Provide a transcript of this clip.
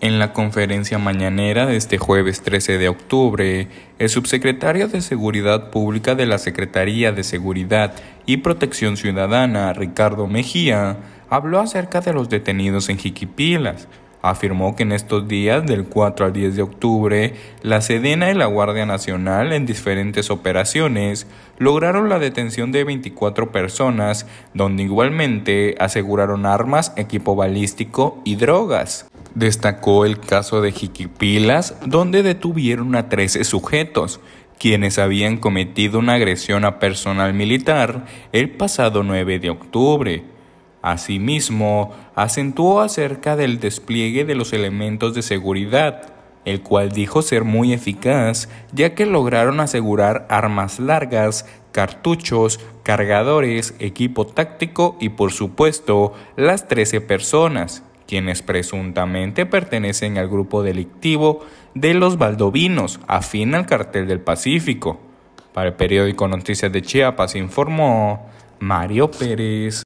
En la conferencia mañanera de este jueves 13 de octubre, el subsecretario de Seguridad Pública de la Secretaría de Seguridad y Protección Ciudadana, Ricardo Mejía, habló acerca de los detenidos en Jiquipilas. Afirmó que en estos días, del 4 al 10 de octubre, la Sedena y la Guardia Nacional, en diferentes operaciones, lograron la detención de 24 personas, donde igualmente aseguraron armas, equipo balístico y drogas. Destacó el caso de Jiquipilas, donde detuvieron a 13 sujetos, quienes habían cometido una agresión a personal militar el pasado 9 de octubre. Asimismo, acentuó acerca del despliegue de los elementos de seguridad, el cual dijo ser muy eficaz, ya que lograron asegurar armas largas, cartuchos, cargadores, equipo táctico y por supuesto las 13 personas quienes presuntamente pertenecen al grupo delictivo de los baldovinos, afín al cartel del Pacífico. Para el periódico Noticias de Chiapas informó Mario Pérez.